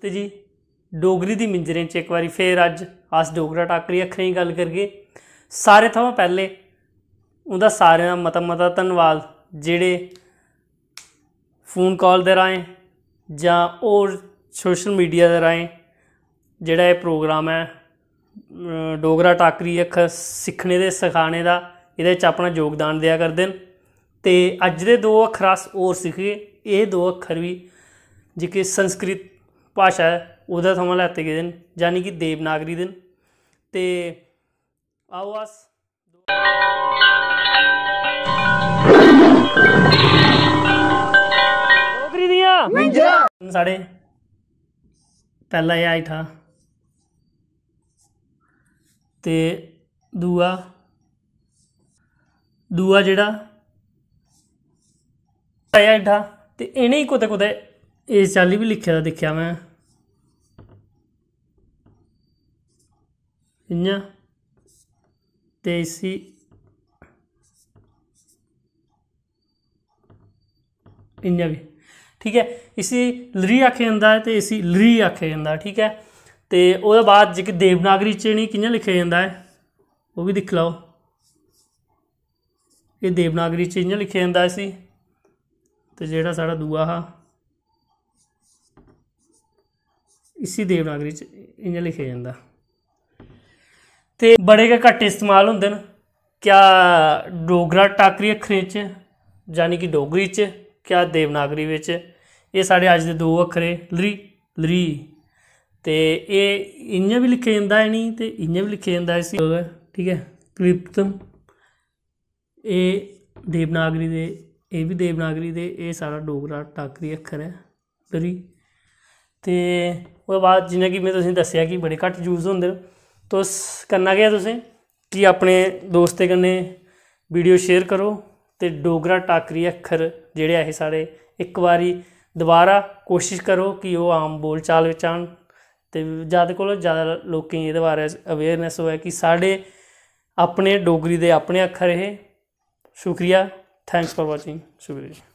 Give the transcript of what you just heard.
ਤੇ ਜੀ ਡੋਗਰੀ ਦੀ ਮਿੰਜਰੇ 'ਚ ਇੱਕ ਵਾਰੀ ਫੇਰ ਅੱਜ ਆਸ ਡੋਗਰਾ ਟਾਕਰੀ ਅਖਰੀ ਗੱਲ ਕਰਗੇ ਸਾਰੇ ਤੋਂ ਪਹਿਲੇ ਉਹਦਾ ਸਾਰਿਆਂ ਦਾ ਮਤਾ ਮਤਾ ਧੰਨਵਾਦ ਜਿਹੜੇ ਫੋਨ ਕਾਲ ਦੇ ਰਾਏ ਜਾਂ ਔਰ ਸੋਸ਼ਲ ਮੀਡੀਆ ਦੇ ਰਾਏ ਜਿਹੜਾ ਇਹ ਪ੍ਰੋਗਰਾਮ ਹੈ ਡੋਗਰਾ ਟਾਕਰੀ ਅਖ ਸਿੱਖਣੇ ਦੇ ਸਿਖਾਣੇ ਦਾ ਇਹਦੇ ਵਿੱਚ ਆਪਣਾ ਯੋਗਦਾਨ ਦਿਆ ਕਰਦੇ ਨੇ ਤੇ ਅੱਜ ਦੇ ਦੋ ਅੱਖਰ ਔਰ ਸਿੱਖੇ ਇਹ ਦੋ ਅੱਖਰ ਵੀ ਜਿਕੇ ਸੰਸਕ੍ਰਿਤ ਭਾਸ਼ਾ ਉਹਦਾ ਸਮਾਂ ਲੈਤੇ ਗਏ ਦਿਨ ਯਾਨੀ ਕਿ ਦੇਵਨਾਗਰੀ ਦਿਨ ਤੇ ਆਓ ਆਸ ਡੋਗਰੀ ਦੀਆਂ ਮਿੰਜਰਾ ਸਾਡੇ ਪਹਿਲਾ ਇਹ ਆਈ ਥਾ ਤੇ ਦੂਆ ਦੂਆ ਜਿਹੜਾ ਆਇਆ ਢਾ ਤੇ ਇਹਨੇ ਹੀ ਕੋਤੇ ਕੋਤੇ ਇਸ ਚਾਲੀ ਵੀ ਲਿਖਿਆ ਦੇਖਿਆ ਮੈਂ Nya Daisy ਇੰਨਾ ਵੀ ਠੀਕ ਹੈ ਇਸੇ ਲਰੀ ਆਖਿਆ ਜਾਂਦਾ ਹੈ ਤੇ ਇਸੇ ਲਰੀ ਆਖਿਆ ਜਾਂਦਾ ਠੀਕ ਹੈ ਤੇ ਉਹਦੇ ਬਾਅਦ ਜਿਕ ਕਿ ਦੇਵਨਾਗਰੀ ਚ ਨਹੀਂ ਕਿੰਨਾ ਲਿਖਿਆ ਜਾਂਦਾ ਹੈ ਉਹ ਵੀ ਦੇਖ ਲਓ ਇਹ ਦੇਵਨਾਗਰੀ ਚ ਇੰਨਾ ਲਿਖਿਆ ਜਾਂਦਾ ਸੀ ਤੇ ਜਿਹੜਾ ਸਾਡਾ ਦੂਆ ਹਾ ਇਸੇ ਦੇਵਨਾਗਰੀ ਚ ਇੰਨਾ ਲਿਖਿਆ ਜਾਂਦਾ ਤੇ ਬੜੇ ਗੇ ਘੱਟ ਇਸਤੇਮਾਲ ਹੁੰਦੇ ਨੇ ਕਿਆ ਡੋਗਰਾ ਟਾਕਰੀ ਅੱਖਰੇ ਚ ਯਾਨੀ ਕਿ ਡੋਗਰੀ ਚ ਕਿਆ ਦੇਵਨਾਗਰੀ ਵਿੱਚ ਇਹ ਸਾਡੇ ਅੱਜ ਦੇ ਦੋ ਅੱਖਰੇ ਲਰੀ ਲਰੀ ਤੇ ਇਹ ਇੰਨੇ ਵੀ ਲਿਖੇ ਜਾਂਦਾ ਨਹੀਂ ਤੇ ਇੰਨੇ ਵੀ ਲਿਖੇ ਜਾਂਦਾ ਸੀ ਠੀਕ ਹੈ ਕ੍ਰਿਪਤਮ ਇਹ ਦੇਵਨਾਗਰੀ ਦੇ ਇਹ ਵੀ ਦੇਵਨਾਗਰੀ ਦੇ ਇਹ ਸਾਰਾ ਡੋਗਰਾ ਟਾਕਰੀ ਅੱਖਰ ਹੈ ਲਰੀ ਤੇ ਉਹ ਬਾਤ ਜਿਨੇ ਕੀ ਮੈਂ ਤੁਸੀਂ ਦੱਸਿਆ ਕਿ ਬੜੇ ਘੱਟ ਯੂਜ਼ ਹੁੰਦੇ ਨੇ ਤੁਸ ਕਰਨਾ ਗਿਆ ਤੁਸੀਂ ਕਿ ਆਪਣੇ ਦੋਸਤੇ ਕੰਨੇ ਵੀਡੀਓ ਸ਼ੇਅਰ ਕਰੋ ਤੇ ਡੋਗਰਾ ਟਾਕਰੀ ਅੱਖਰ ਜਿਹੜੇ ਆਹੇ ਸਾਰੇ ਇੱਕ ਵਾਰੀ ਦੁਬਾਰਾ ਕੋਸ਼ਿਸ਼ ਕਰੋ ਕਿ ਉਹ ਆਮ ਬੋਲਚਾਲ ਵਿੱਚ ਆਣ ਤੇ ਜਿਆਦਾ ਕੋਲ ਜਿਆਦਾ ਲੋਕੀ ਇਹਦੇ ਬਾਰੇ ਅਵੇਅਰਨੈਸ ਹੋਏ ਕਿ ਸਾਡੇ ਆਪਣੇ ਡੋਗਰੀ ਦੇ ਆਪਣੇ ਅੱਖਰ ਇਹ ਸ਼ੁਕਰੀਆ ਥੈਂਕਸ ਫॉर ਵਾਚਿੰਗ ਸ਼ੁਕਰੀਆ